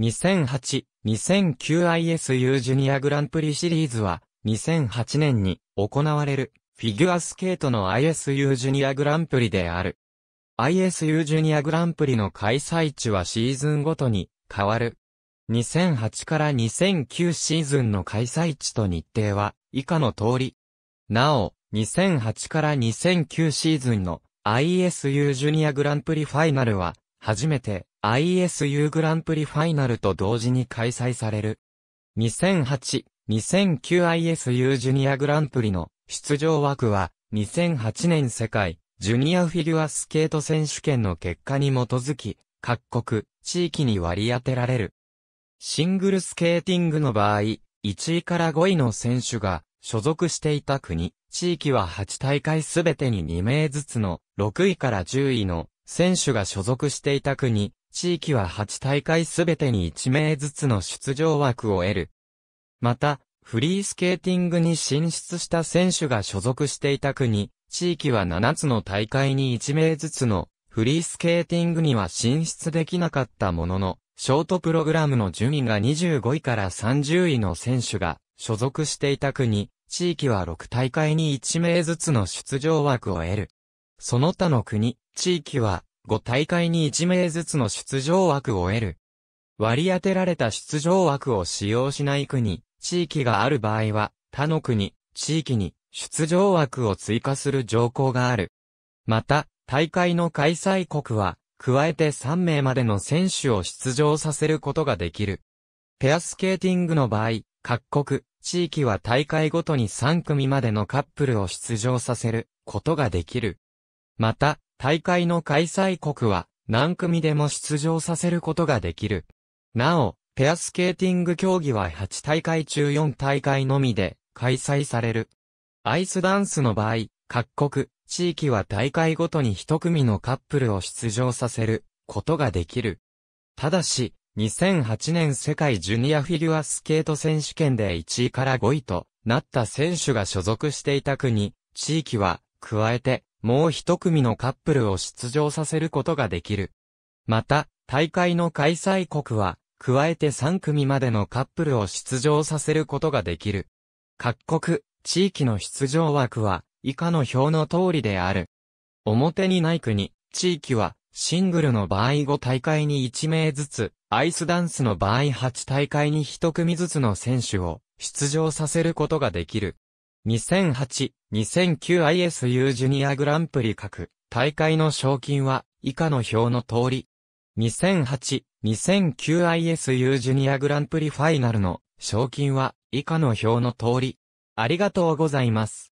2008-2009ISU ジュニアグランプリシリーズは、2008年に行われるフィギュアスケートの ISU ジュニアグランプリである。ISU ジュニアグランプリの開催地はシーズンごとに変わる。2008から2009シーズンの開催地と日程は以下の通り。なお、2008から2009シーズンの ISU ジュニアグランプリファイナルは初めて ISU グランプリファイナルと同時に開催される。2008、2009ISU ジュニアグランプリの出場枠は2008年世界ジュニアフィギュアスケート選手権の結果に基づき各国、地域に割り当てられる。シングルスケーティングの場合、1位から5位の選手が所属していた国、地域は8大会すべてに2名ずつの6位から10位の選手が所属していた国、地域は8大会すべてに1名ずつの出場枠を得る。また、フリースケーティングに進出した選手が所属していた国、地域は7つの大会に1名ずつのフリースケーティングには進出できなかったものの、ショートプログラムの順位が25位から30位の選手が所属していた国、地域は6大会に1名ずつの出場枠を得る。その他の国、地域は5大会に1名ずつの出場枠を得る。割り当てられた出場枠を使用しない国、地域がある場合は、他の国、地域に出場枠を追加する条項がある。また、大会の開催国は、加えて3名までの選手を出場させることができる。ペアスケーティングの場合、各国、地域は大会ごとに3組までのカップルを出場させることができる。また、大会の開催国は何組でも出場させることができる。なお、ペアスケーティング競技は8大会中4大会のみで開催される。アイスダンスの場合、各国、地域は大会ごとに1組のカップルを出場させることができる。ただし、2008年世界ジュニアフィギュアスケート選手権で1位から5位となった選手が所属していた国、地域は、加えて、もう一組のカップルを出場させることができる。また、大会の開催国は、加えて3組までのカップルを出場させることができる。各国、地域の出場枠は、以下の表の通りである。表にない国、地域は、シングルの場合5大会に1名ずつ、アイスダンスの場合8大会に1組ずつの選手を出場させることができる。2008-2009ISU ジュニアグランプリ各大会の賞金は以下の表の通り。2008-2009ISU ジュニアグランプリファイナルの賞金は以下の表の通り。ありがとうございます。